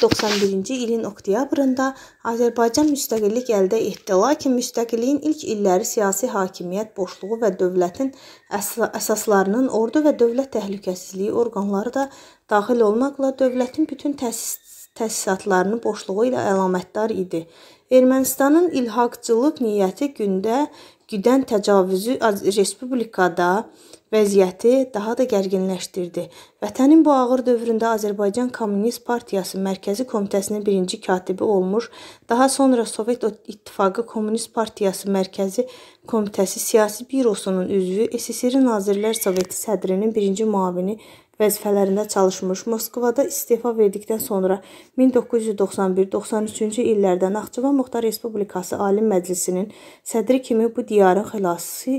91-ci ilin oktyabrında Azərbaycan müstəqillik əldə etdi, lakin müstəqilliyin ilk illəri siyasi hakimiyyət boşluğu və dövlətin əsaslarının ordu və dövlət təhlükəsizliyi orqanları da daxil olmaqla dövlətin bütün təsis təsisatlarının boşluğu ilə əlamətdar idi. Ermənistanın ilhaqçılıq niyyəti gündə güdən təcavüzü respublikada vəziyyəti daha da gərginləşdirdi. Vətənin bu ağır dövründə Azərbaycan Kommunist Partiyası Mərkəzi Komitəsinin birinci katibi olmuş, daha sonra Sovet İttifaqı Kommunist Partiyası Mərkəzi Komitəsi Siyasi Bürosunun üzvü, SSRİ Nazirlər Soveti sədrinin birinci müavini vəzifələrində çalışmış. Moskvada istefa verdikdən sonra 1991-93-cü illərdə Naxçıvan Muxtar Respublikası Ali Məclisinin sədri kimi bu diyarın xilası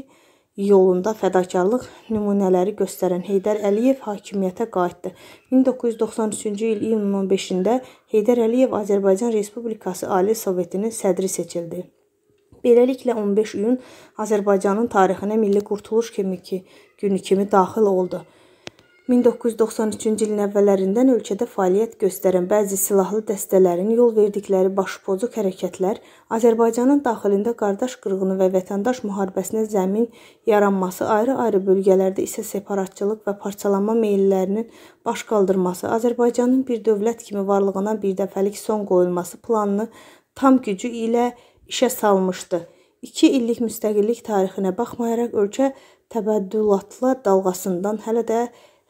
yolunda fədakarlıq nümunələri göstərən Heydər Əliyev hakimiyyətə qayıtdı. 1993-cü il iyunun 15-də Heydər Əliyev Azərbaycan Respublikası Ali Sovetinin sədri seçildi. Beləliklə 15 iyun Azərbaycanın tarixinə milli qurtuluş kimi ki, günü kimi daxil oldu. 1993-cü ilin əvvəllərindən ölkədə fəaliyyət göstərən bəzi silahlı dəstələrin yol verdikləri başpozuq hərəkətlər Azərbaycanın daxilində qardaş qırğını və vətəndaş müharibəsinə zəmin yaranması, ayrı-ayrı bölgələrdə isə separatçılıq və parçalanma meyllərinin baş qaldırması, Azərbaycanın bir dövlət kimi varlığına birdəfəlik son qoyulması planını tam gücü ilə işə salmışdı. 2 illik müstəqillik tarixinə baxmayaraq ölkə təbəddülatla dalğasından hələ də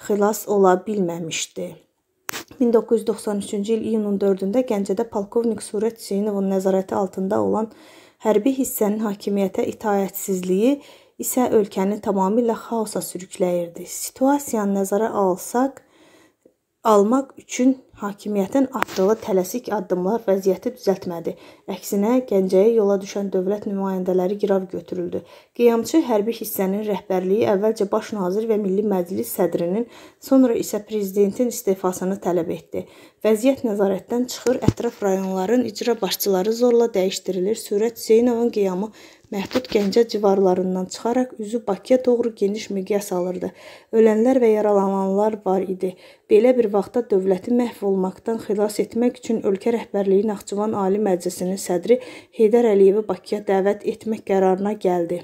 xilas ola bilməmişdi. 1993-cü il iyunun 4-də Gəncədə polkovnik Surət Hüseynovun nəzarəti altında olan hərbi hissənin hakimiyyətə itaətsizliyi isə ölkəni tamamilə xaosa sürükləyirdi. Situasiyanı nəzərə alsaq, almaq üçün Hakimiyyətin atdığı tələsik addımlar vəziyyəti düzəltmədi. Əksinə, Gəncəyə yola düşən dövlət nümayəndələri qirav götürüldü. Qiyamçı hərbi hissənin rəhbərliyi əvvəlcə baş nazir və Milli Məclis sədrinin, sonra isə prezidentin istefasını tələb etdi. Vəziyyət nəzarətdən çıxır, ətraf rayonların icra başçıları zorla dəyişdirilir. Sürət Hüseynovun qiyamı məhdud Gəncə civarlarından çıxaraq üzü Bakıya doğru geniş miqyas alırdı. Ölənlər və yaralananlar var idi. Belə bir vaxtda dövləti məhv olmaqdan xilas etmək üçün ölkə rəhbərliyi Naxçıvan Ali Məclisinin sədri Heydər Əliyevi Bakıya dəvət etmək qərarına gəldi.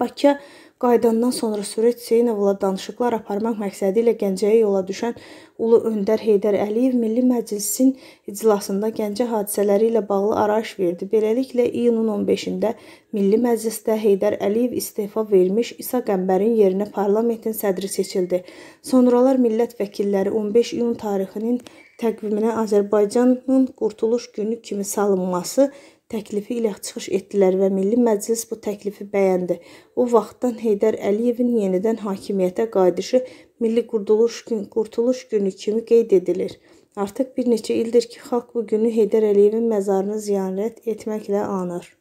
Bakıya qayıdandan sonra Süreyya Hüseynovla danışıqlar aparmaq məqsədi ilə Gəncəyə yola düşən Ulu öndər Heydər Əliyev Milli Məclisin iclasında Gəncə hadisələri ilə bağlı arayış verdi. Beləliklə iyunun 15-də Milli Məclisdə Heydər Əliyev istefa vermiş İsa Qəmbərin yerinə parlamentin sədri seçildi. Sonralar millət vəkilləri 15 iyun tarixinin təqviminə Azərbaycanın Qurtuluş Günü kimi salınması təklifi ilə çıxış etdilər və Milli Məclis bu təklifi bəyəndi. O vaxtdan Heydər Əliyevin yenidən hakimiyyətə qayıdışı Milli Qurtuluş, gün, Qurtuluş günü kimi qeyd edilir. Artıq bir neçə ildir ki, xalq bu günü Heydər Əliyevin məzarını ziyarət etməklə anır.